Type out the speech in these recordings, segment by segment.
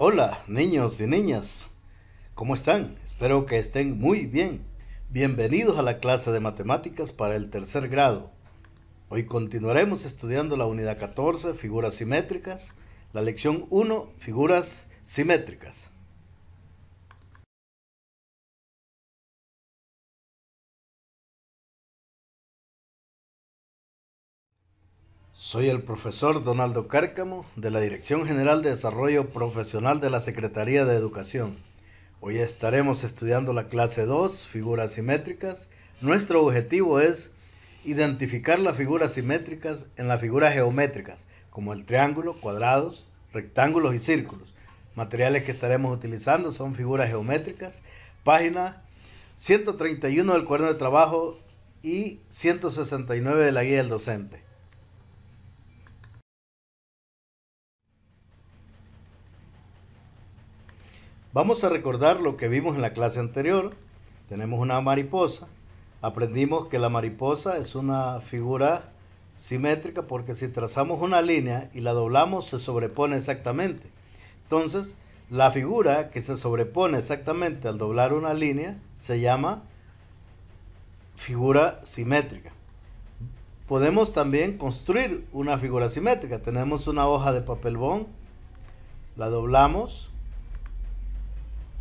Hola niños y niñas, ¿cómo están? Espero que estén muy bien. Bienvenidos a la clase de matemáticas para el tercer grado. Hoy continuaremos estudiando la unidad 14, figuras simétricas, la lección 1, figuras simétricas. Soy el profesor Donaldo Cárcamo de la Dirección General de Desarrollo Profesional de la Secretaría de Educación. Hoy estaremos estudiando la clase 2, figuras simétricas. Nuestro objetivo es identificar las figuras simétricas en las figuras geométricas, como el triángulo, cuadrados, rectángulos y círculos. Materiales que estaremos utilizando son figuras geométricas, página 131 del cuaderno de trabajo y 169 de la guía del docente. Vamos a recordar lo que vimos en la clase anterior. Tenemos una mariposa. Aprendimos que la mariposa es una figura simétrica porque si trazamos una línea y la doblamos se sobrepone exactamente. Entonces, la figura que se sobrepone exactamente al doblar una línea se llama figura simétrica. Podemos también construir una figura simétrica. Tenemos una hoja de papel bond, la doblamos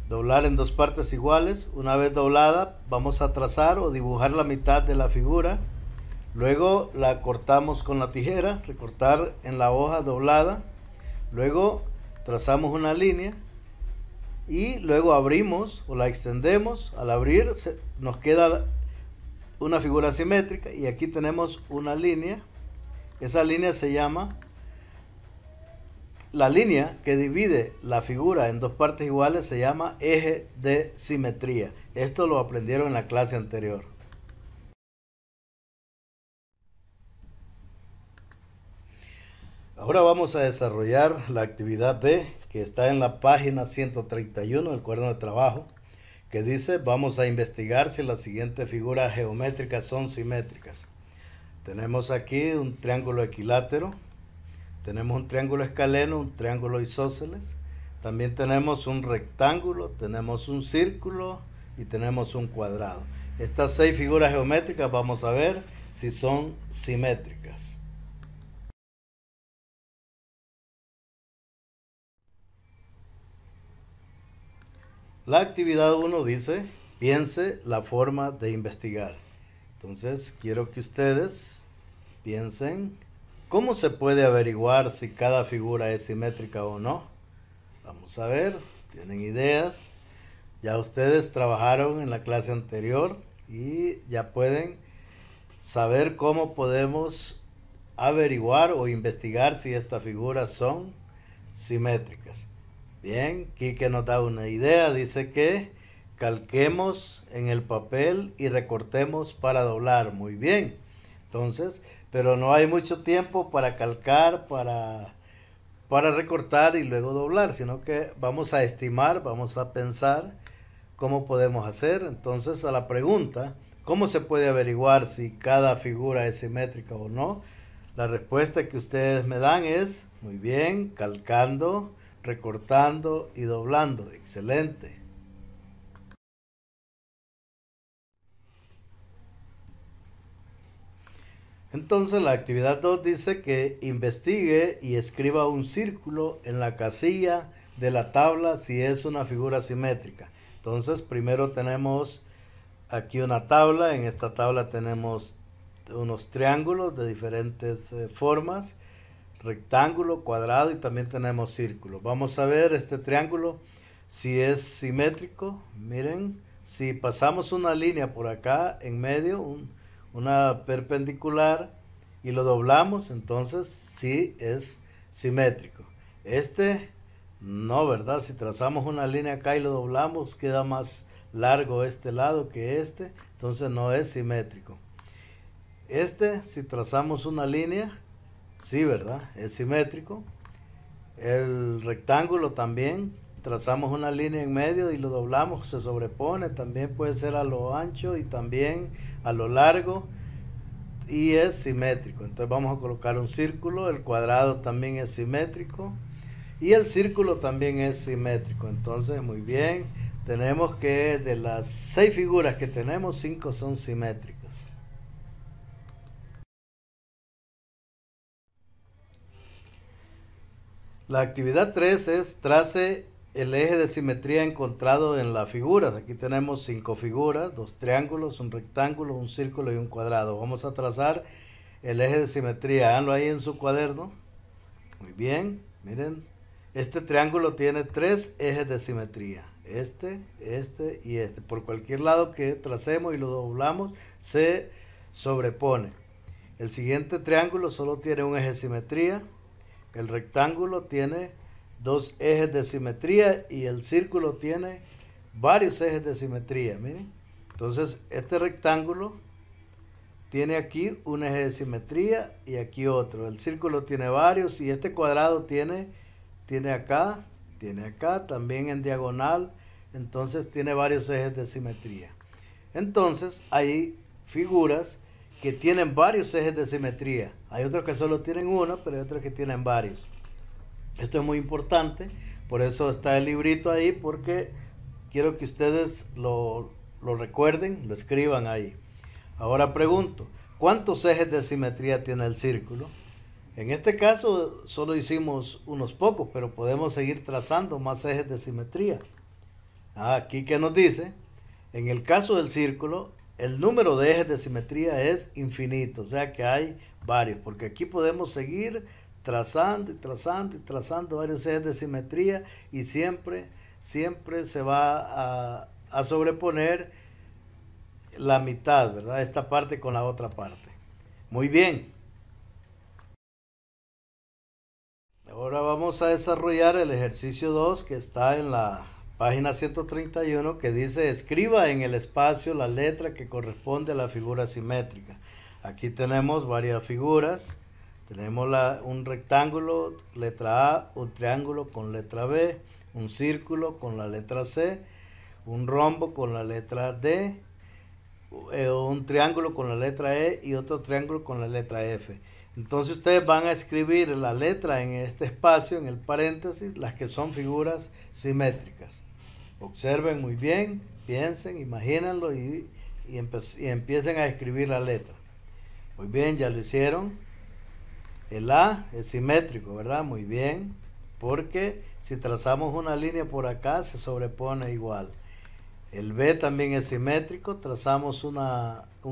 Doblar en dos partes iguales. Una vez doblada, vamos a trazar o dibujar la mitad de la figura. Luego la cortamos con la tijera, recortar en la hoja doblada. Luego trazamos una línea y luego abrimos o la extendemos. Al abrir nos queda una figura simétrica y aquí tenemos una línea. Esa línea se llama la línea que divide la figura en dos partes iguales se llama eje de simetría. Esto lo aprendieron en la clase anterior. Ahora vamos a desarrollar la actividad B que está en la página 131 del cuaderno de trabajo que dice vamos a investigar si las siguientes figuras geométricas son simétricas. Tenemos aquí un triángulo equilátero tenemos un triángulo escaleno, un triángulo isósceles, también tenemos un rectángulo, tenemos un círculo y tenemos un cuadrado. Estas seis figuras geométricas vamos a ver si son simétricas. La actividad 1 dice, piense la forma de investigar. Entonces, quiero que ustedes piensen ¿Cómo se puede averiguar si cada figura es simétrica o no? Vamos a ver, tienen ideas. Ya ustedes trabajaron en la clase anterior y ya pueden saber cómo podemos averiguar o investigar si estas figuras son simétricas. Bien, Quique nos da una idea, dice que calquemos en el papel y recortemos para doblar. Muy bien. Entonces, pero no hay mucho tiempo para calcar, para, para recortar y luego doblar, sino que vamos a estimar, vamos a pensar cómo podemos hacer. Entonces a la pregunta, ¿cómo se puede averiguar si cada figura es simétrica o no? La respuesta que ustedes me dan es, muy bien, calcando, recortando y doblando. Excelente. Entonces la actividad 2 dice que investigue y escriba un círculo en la casilla de la tabla si es una figura simétrica. Entonces primero tenemos aquí una tabla, en esta tabla tenemos unos triángulos de diferentes eh, formas, rectángulo, cuadrado y también tenemos círculo. Vamos a ver este triángulo si es simétrico, miren, si pasamos una línea por acá en medio, un, una perpendicular y lo doblamos, entonces sí es simétrico. Este no, ¿verdad? Si trazamos una línea acá y lo doblamos, queda más largo este lado que este, entonces no es simétrico. Este, si trazamos una línea, sí, ¿verdad? Es simétrico. El rectángulo también, trazamos una línea en medio y lo doblamos, se sobrepone, también puede ser a lo ancho y también a lo largo y es simétrico. Entonces vamos a colocar un círculo, el cuadrado también es simétrico y el círculo también es simétrico. Entonces, muy bien, tenemos que de las seis figuras que tenemos, cinco son simétricas. La actividad 3 es trace el eje de simetría encontrado en las figuras. Aquí tenemos cinco figuras, dos triángulos, un rectángulo, un círculo y un cuadrado. Vamos a trazar el eje de simetría. Háganlo ahí en su cuaderno. Muy bien, miren. Este triángulo tiene tres ejes de simetría. Este, este y este. Por cualquier lado que tracemos y lo doblamos, se sobrepone. El siguiente triángulo solo tiene un eje de simetría. El rectángulo tiene dos ejes de simetría y el círculo tiene varios ejes de simetría, miren. Entonces, este rectángulo tiene aquí un eje de simetría y aquí otro. El círculo tiene varios y este cuadrado tiene, tiene acá, tiene acá, también en diagonal. Entonces, tiene varios ejes de simetría. Entonces, hay figuras que tienen varios ejes de simetría. Hay otros que solo tienen uno, pero hay otros que tienen varios. Esto es muy importante, por eso está el librito ahí, porque quiero que ustedes lo, recuerden, lo escriban ahí. Ahora pregunto, ¿cuántos ejes de simetría tiene el círculo? En este caso solo hicimos unos pocos, pero podemos seguir trazando más ejes de simetría. Aquí que nos dice, en el caso del círculo, el número de ejes de simetría es infinito, o sea que hay varios, porque aquí podemos seguir trazando y trazando y trazando varios ejes de simetría y siempre, siempre se va a, a sobreponer la mitad, ¿verdad? Esta parte con la otra parte. Muy bien. Ahora vamos a desarrollar el ejercicio 2 que está en la página 131 que dice escriba en el espacio la letra que corresponde a la figura simétrica. Aquí tenemos varias figuras. Tenemos la, un rectángulo, letra A, un triángulo con letra B, un círculo con la letra C, un rombo con la letra D, eh, un triángulo con la letra E y otro triángulo con la letra F. Entonces ustedes van a escribir la letra en este espacio, en el paréntesis, las que son figuras simétricas. Observen muy bien, piensen, imagínenlo y, y empiecen a escribir la letra. Muy bien, ya lo hicieron. El A es simétrico, ¿verdad? Muy bien, porque si trazamos una línea por acá se sobrepone igual. El B también es simétrico, trazamos un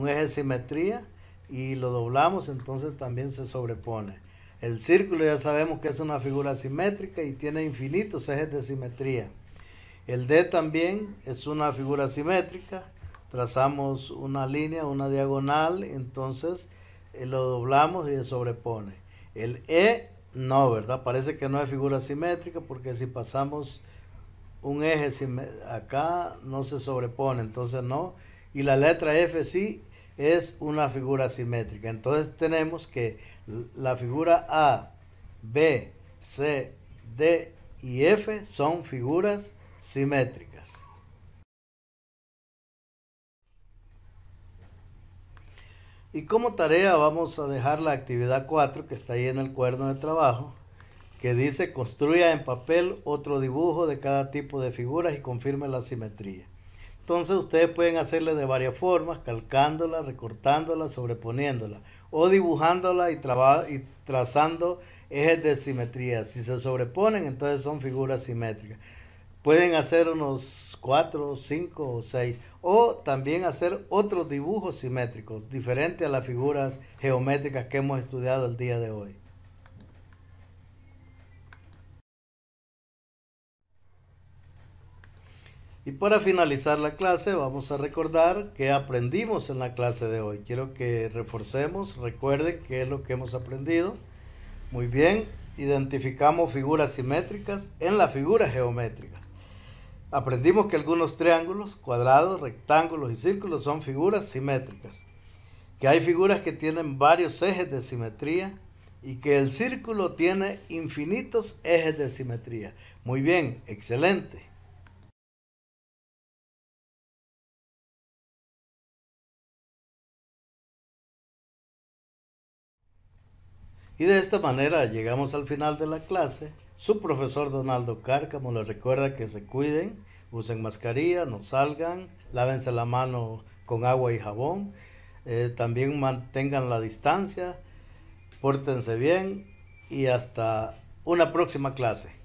eje de simetría y lo doblamos, entonces también se sobrepone. El círculo ya sabemos que es una figura simétrica y tiene infinitos ejes de simetría. El D también es una figura simétrica, trazamos una línea, una diagonal, entonces eh, lo doblamos y se sobrepone. El E no, ¿verdad? Parece que no es figura simétrica porque si pasamos un eje acá no se sobrepone, entonces no. Y la letra F sí es una figura simétrica. Entonces tenemos que la figura A, B, C, D y F son figuras simétricas. Y como tarea vamos a dejar la actividad 4 que está ahí en el cuerno de trabajo, que dice construya en papel otro dibujo de cada tipo de figuras y confirme la simetría. Entonces ustedes pueden hacerle de varias formas, calcándola, recortándola, sobreponiéndola o dibujándola y, y trazando ejes de simetría. Si se sobreponen, entonces son figuras simétricas. Pueden hacer unos cuatro, cinco o seis. O también hacer otros dibujos simétricos, diferentes a las figuras geométricas que hemos estudiado el día de hoy. Y para finalizar la clase vamos a recordar qué aprendimos en la clase de hoy. Quiero que reforcemos, recuerden qué es lo que hemos aprendido. Muy bien, identificamos figuras simétricas en las figuras geométricas. Aprendimos que algunos triángulos, cuadrados, rectángulos y círculos son figuras simétricas, que hay figuras que tienen varios ejes de simetría y que el círculo tiene infinitos ejes de simetría. Muy bien, excelente. Y de esta manera llegamos al final de la clase. Su profesor Donaldo Cárcamo les recuerda que se cuiden, usen mascarilla, no salgan, lávense la mano con agua y jabón, eh, también mantengan la distancia, pórtense bien y hasta una próxima clase.